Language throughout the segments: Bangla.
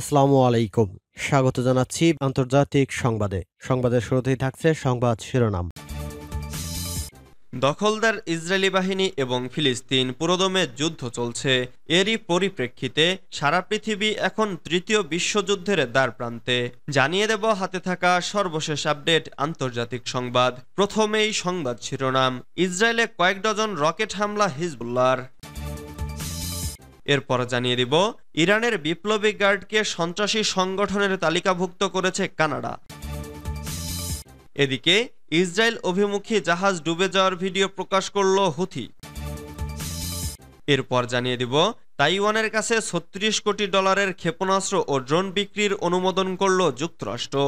আসসালামু আলাইকুম স্বাগত জানাচ্ছি আন্তর্জাতিক সংবাদে সংবাদের শুরুতেই থাকছে সংবাদ শিরোনাম দখলদার ইসরায়েলি বাহিনী এবং ফিলিস্তিন পুরোদমে যুদ্ধ চলছে এরই পরিপ্রেক্ষিতে সারা পৃথিবী এখন তৃতীয় বিশ্বযুদ্ধের দ্বার প্রান্তে জানিয়ে দেব হাতে থাকা সর্বশেষ আপডেট আন্তর্জাতিক সংবাদ প্রথমেই সংবাদ শিরোনাম ইসরায়েলে কয়েক ডজন রকেট হামলা হিজবুল্লার এরপর জানিয়ে দিব ইরানের বিপ্লবী গার্ডকে সন্ত্রাসী সংগঠনের তালিকাভুক্ত করেছে কানাডা এদিকে ইসরায়েল অভিমুখী জাহাজ ডুবে যাওয়ার ভিডিও প্রকাশ করল হুথি এরপর জানিয়ে দিব তাইওয়ানের কাছে ছত্রিশ কোটি ডলারের ক্ষেপণাস্ত্র ও ড্রোন বিক্রির অনুমোদন করল যুক্তরাষ্ট্র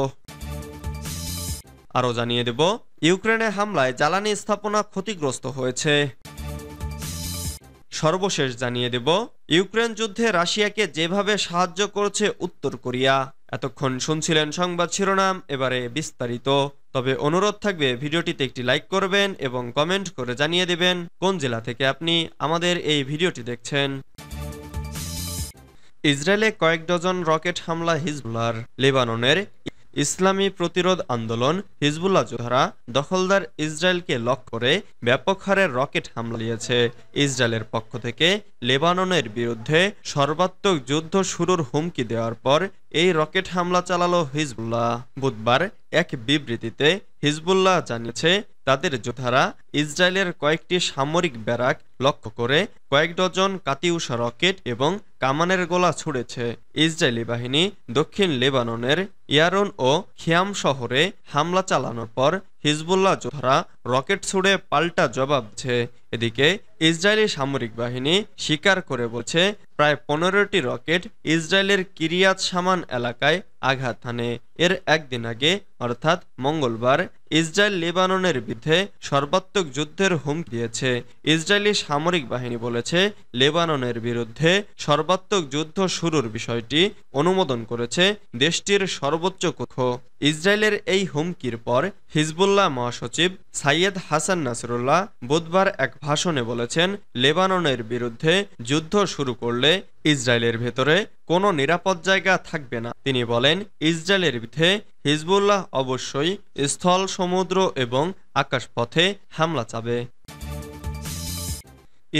আরও জানিয়ে দেব ইউক্রেনে হামলায় জ্বালানি স্থাপনা ক্ষতিগ্রস্ত হয়েছে সর্বশেষ জানিয়ে দেব ইউক্রেন যুদ্ধে রাশিয়াকে যেভাবে সাহায্য করছে উত্তর কোরিয়া এতক্ষণ শুনছিলেন সংবাদ শিরোনাম এবারে বিস্তারিত তবে অনুরোধ থাকবে ভিডিওটিতে একটি লাইক করবেন এবং কমেন্ট করে জানিয়ে দেবেন কোন জেলা থেকে আপনি আমাদের এই ভিডিওটি দেখছেন ইসরায়েলে কয়েক ডজন রকেট হামলা হিজবুলার লেবাননের ইসলামী প্রতিরোধ আন্দোলন হিজবুল্লাহ জোহারা দখলদার ইসরায়েলকে লক্ষ্য করে ব্যাপক হারে রকেট হামলিয়েছে ইসরায়েলের পক্ষ থেকে লেবাননের বিরুদ্ধে সর্বাত্মক যুদ্ধ শুরুর হুমকি দেওয়ার পর এই রকেট হামলা চালালো হিজবুল্লাহ বুধবার এক বিবৃতিতে হিজবুল্লাহ জানিয়েছে তাদের যোদ্ধারা ইসরায়েলের কয়েকটি সামরিক ব্যারাক লক্ষ্য করে কয়েক ডজন কাতিউষা রকেট এবং কামানের গোলা ছুড়েছে ইসরায়েলি বাহিনী দক্ষিণ লেবাননের ইয়ারন ও খিয়াম শহরে হামলা চালানোর পর হিজবুল্লাহ জোহরা রকেট ছুড়ে পাল্টা জবাব দিচ্ছে এদিকে ইসরায়েলি সামরিক বাহিনী স্বীকার করে বলছে প্রায় পনেরোটি রকেট ইসরায়েলের কিরিয়াত সামান এলাকায় আঘাত হানে এর একদিন আগে অর্থাৎ মঙ্গলবার ইসরায়েল লেবাননের বিরুদ্ধে সর্বাত্মক যুদ্ধের হুমকি দিয়েছে ইসরায়েলি সামরিক বাহিনী বলেছে লেবাননের বিরুদ্ধে সর্বাত্মক যুদ্ধ শুরুর বিষয়টি অনুমোদন করেছে দেশটির সর্বোচ্চ কক্ষ ইসরায়েলের এই হুমকির পর হিজবুল্লাহ মহাসচিব সাইয়েদ হাসান নাসরুল্লাহ বুধবার এক ভাষণে বলেছেন লেবাননের বিরুদ্ধে যুদ্ধ শুরু করলে ইসরায়েলের ভেতরে কোনো নিরাপদ জায়গা থাকবে না তিনি বলেন ইসরায়েলের বিরুদ্ধে হিজবুল্লাহ অবশ্যই স্থল সমুদ্র এবং আকাশপথে হামলা চাবে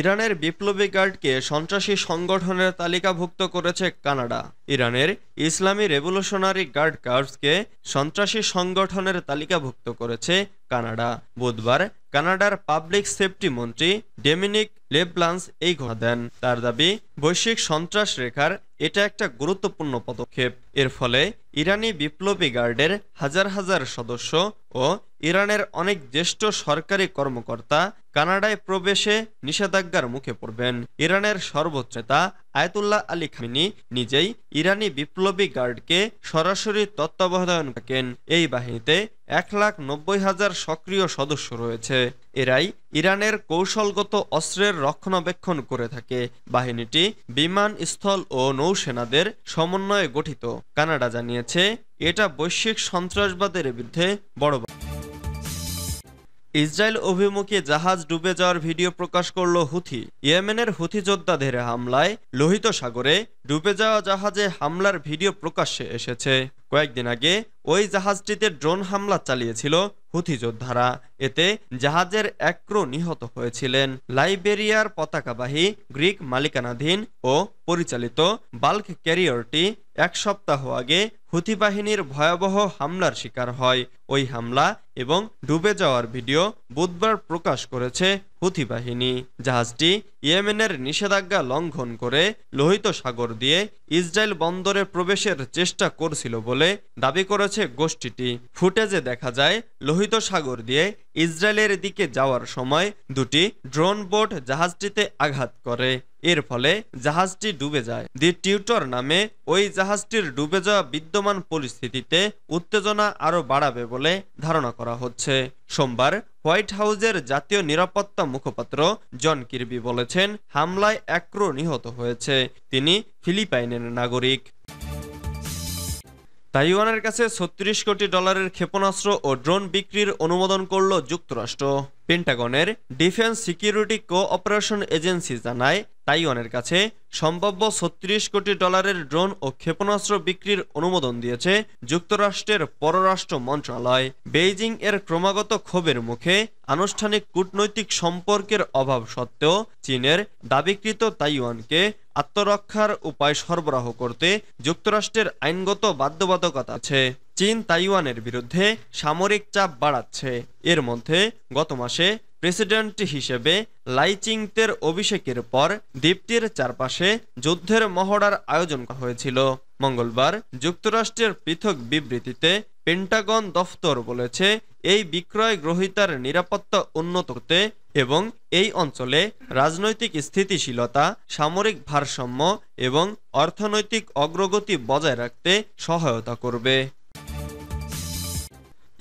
ইরানের বিপ্লবী গার্ডকে সন্ত্রাসী সংগঠনের তালিকাভুক্ত করেছে কানাডা ইরানের ইসলামী রেভলিউশনারি গার্ড কার্ভসকে সন্ত্রাসী সংগঠনের তালিকাভুক্ত করেছে কানাডা বুধবার কানাডার পাবলিক সেফটি মন্ত্রী ডেমিনিক লেবলান্স এই ঘোষণা দেন তার দাবি বৈশ্বিক সন্ত্রাস রেখার এটা একটা গুরুত্বপূর্ণ পদক্ষেপ এর ফলে ইরানি বিপ্লবী গার্ডের হাজার হাজার সদস্য ও ইরানের অনেক জ্যেষ্ঠ সরকারি কর্মকর্তা কানাডায় প্রবেশে নিষেধাজ্ঞার মুখে পড়বেন ইরানের সর্বোচ্চ নেতা আয়তুল্লাহ আলী খামিনি নিজেই ইরানি বিপ্লবী গার্ডকে সরাসরি তত্ত্বাবধান থাকেন এই বাহিনীতে এক লাখ নব্বই হাজার সক্রিয় সদস্য রয়েছে এরাই ইরানের কৌশলগত অস্ত্রের রক্ষণাবেক্ষণ করে থাকে বাহিনীটি বিমান স্থল ও নৌসেনাদের সমন্বয়ে গঠিত কানাডা জানিয়েছে এটা বৈশ্বিক সন্ত্রাসবাদের বিরুদ্ধে বড় ইসরায়েল অভিমুখী জাহাজ ডুবে যাওয়ার ভিডিও প্রকাশ করল হুথি ইয়েমেনের হুথি যোদ্ধাদের হামলায় লোহিত সাগরে ডুবে যাওয়া জাহাজে হামলার ভিডিও প্রকাশ্যে এসেছে কয়েকদিন আগে ওই জাহাজটিতে ড্রোন হামলা চালিয়েছিল হুথি যোদ্ধারা এতে জাহাজের এক নিহত হয়েছিলেন লাইবেরিয়ার পতাকাবাহী গ্রিক মালিকানাধীন ও পরিচালিত বাল্ক ক্যারিয়রটি এক সপ্তাহ আগে হুথি বাহিনীর ভয়াবহ হামলার শিকার হয় ওই হামলা এবং ডুবে যাওয়ার ভিডিও বুধবার প্রকাশ করেছে হুথি বাহিনী জাহাজটি ইয়েমেনের নিষেধাজ্ঞা লঙ্ঘন করে লোহিত সাগর দিয়ে ইসরায়েল বন্দরে প্রবেশের চেষ্টা করছিল বলে দাবি করেছে গোষ্ঠীটি ফুটেজে দেখা যায় লোহিত সাগর দিয়ে ইসরায়েলের দিকে যাওয়ার সময় দুটি ড্রোন বোট জাহাজটিতে আঘাত করে এর ফলে জাহাজটি ডুবে যায় দি টিউটর নামে ওই জাহাজটির ডুবে যাওয়া বিদ্যমান পরিস্থিতিতে উত্তেজনা আরও বাড়াবে বলে ধারণা করা হচ্ছে সোমবার হোয়াইট হাউজের জাতীয় নিরাপত্তা মুখপাত্র জন কির্বি বলেছেন হামলায় একরো নিহত হয়েছে তিনি ফিলিপাইনের নাগরিক তাইওয়ানের কাছে ছত্রিশ কোটি ডলারের ক্ষেপণাস্ত্র ও ড্রোন বিক্রির অনুমোদন করল যুক্তরাষ্ট্র পেন্টাগনের ডিফেন্স সিকিউরিটি কোঅপারেশন এজেন্সি জানায় তাইওয়ানের কাছে সম্ভাব্য ছত্রিশ কোটি ডলারের ড্রোন ও ক্ষেপণাস্ত্র বিক্রির অনুমোদন দিয়েছে যুক্তরাষ্ট্রের পররাষ্ট্র মন্ত্রণালয় বেইজিং এর ক্রমাগত ক্ষোভের মুখে আনুষ্ঠানিক কূটনৈতিক সম্পর্কের অভাব সত্ত্বেও চীনের দাবিকৃত তাইওয়ানকে আত্মরক্ষার উপায় সরবরাহ করতে যুক্তরাষ্ট্রের আইনগত বাধ্যবাধকতা আছে চীন তাইওয়ানের বিরুদ্ধে সামরিক চাপ বাড়াচ্ছে এর মধ্যে গত মাসে প্রেসিডেন্ট হিসেবে লাইচিংতের অভিষেকের পর দ্বীপটির চারপাশে যুদ্ধের মহড়ার আয়োজন করা হয়েছিল মঙ্গলবার যুক্তরাষ্ট্রের পৃথক বিবৃতিতে পেন্টাগন দফতর বলেছে এই বিক্রয় গ্রহীতার নিরাপত্তা উন্নত করতে এবং এই অঞ্চলে রাজনৈতিক স্থিতিশীলতা সামরিক ভারসাম্য এবং অর্থনৈতিক অগ্রগতি বজায় রাখতে সহায়তা করবে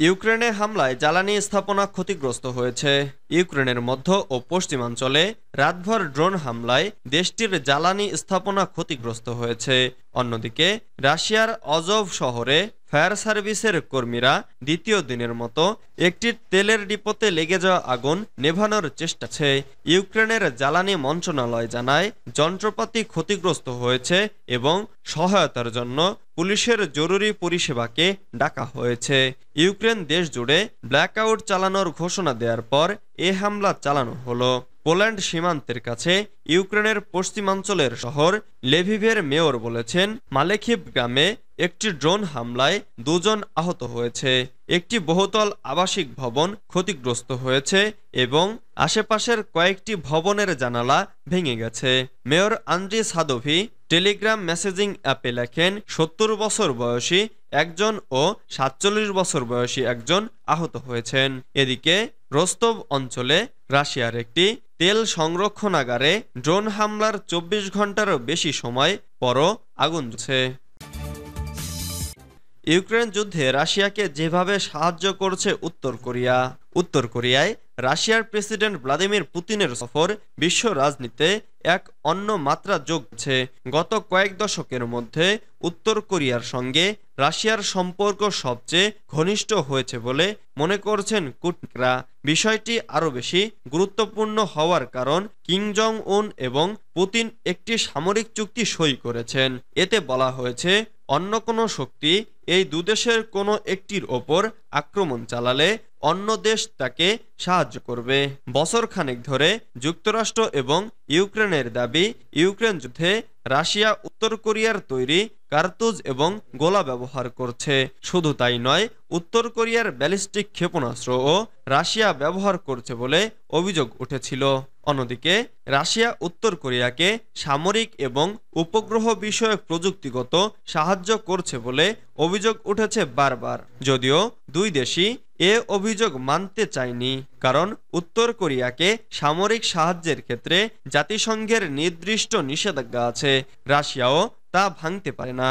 ইউক্রেনে হামলায় জ্বালানি স্থাপনা ক্ষতিগ্রস্ত হয়েছে ইউক্রেনের মধ্য ও পশ্চিমাঞ্চলে রাতভর ড্রোন হামলায় দেশটির জ্বালানি স্থাপনা ক্ষতিগ্রস্ত হয়েছে অন্যদিকে রাশিয়ার অজব শহরে ফায়ার সার্ভিসের কর্মীরা দ্বিতীয় দিনের মতো একটি তেলের ডিপোতে লেগে যাওয়া আগুন নেভানোর চেষ্টা ছে ইউক্রেনের জ্বালানি মন্ত্রণালয় জানায় যন্ত্রপাতি ক্ষতিগ্রস্ত হয়েছে এবং সহায়তার জন্য পুলিশের জরুরি পরিষেবাকে ডাকা হয়েছে ইউক্রেন দেশ জুড়ে ব্ল্যাকআউট চালানোর ঘোষণা দেওয়ার পর এ হামলা চালানো হলো পোল্যান্ড সীমান্তের কাছে ইউক্রেনের পশ্চিমাঞ্চলের শহর লেভিভের মেয়র বলেছেন মালেখিব গ্রামে একটি ড্রোন হামলায় দুজন আহত হয়েছে একটি বহুতল আবাসিক ভবন ক্ষতিগ্রস্ত হয়েছে এবং আশেপাশের কয়েকটি ভবনের জানালা ভেঙে গেছে mayor Andriy Sadovyi Telegram messaging অ্যাপে লেখেন সত্তর বছর বয়সী একজন ও সাতচল্লিশ বছর বয়সী একজন আহত হয়েছেন এদিকে রোস্তব অঞ্চলে রাশিয়ার একটি তেল সংরক্ষণাগারে ড্রোন হামলার চব্বিশ ঘন্টারও বেশি সময় পরও আগুন জুছে ইউক্রেন যুদ্ধে রাশিয়াকে যেভাবে সাহায্য করছে উত্তর কোরিয়া উত্তর কোরিয়ায় রাশিয়ার প্রেসিডেন্ট ভ্লাদিমির পুতিনের সফর বিশ্ব রাজনীতিতে এক অন্য মাত্রা যোগছে গত কয়েক দশকের মধ্যে উত্তর কোরিয়ার সঙ্গে রাশিয়ার সম্পর্ক সবচেয়ে ঘনিষ্ঠ হয়েছে বলে মনে করছেন কুটনিকরা বিষয়টি আরও বেশি গুরুত্বপূর্ণ হওয়ার কারণ কিং জং উন এবং পুতিন একটি সামরিক চুক্তি সই করেছেন এতে বলা হয়েছে অন্য কোনো শক্তি এই দুদেশের কোনো একটির ওপর আক্রমণ চালালে অন্য দেশ তাকে সাহায্য করবে বছর খানেক ধরে যুক্তরাষ্ট্র এবং ইউক্রেনের দাবি ইউক্রেন যুদ্ধে রাশিয়া উত্তর কোরিয়ার তৈরি কার্তুজ এবং গোলা ব্যবহার করছে শুধু তাই নয় উত্তর কোরিয়ার ব্যালিস্টিক ক্ষেপণাস্ত্রও রাশিয়া ব্যবহার করছে বলে অভিযোগ উঠেছিল অন্যদিকে রাশিয়া উত্তর কোরিয়াকে সামরিক এবং উপগ্রহ বিষয়ক প্রযুক্তিগত সাহায্য করছে বলে অভিযোগ উঠেছে বারবার যদিও দুই দেশই এ অভিযোগ মানতে চায়নি কারণ উত্তর কোরিয়াকে সামরিক সাহায্যের ক্ষেত্রে জাতিসংঘের নির্দিষ্ট নিষেধাজ্ঞা আছে রাশিয়াও তা ভাঙতে পারে না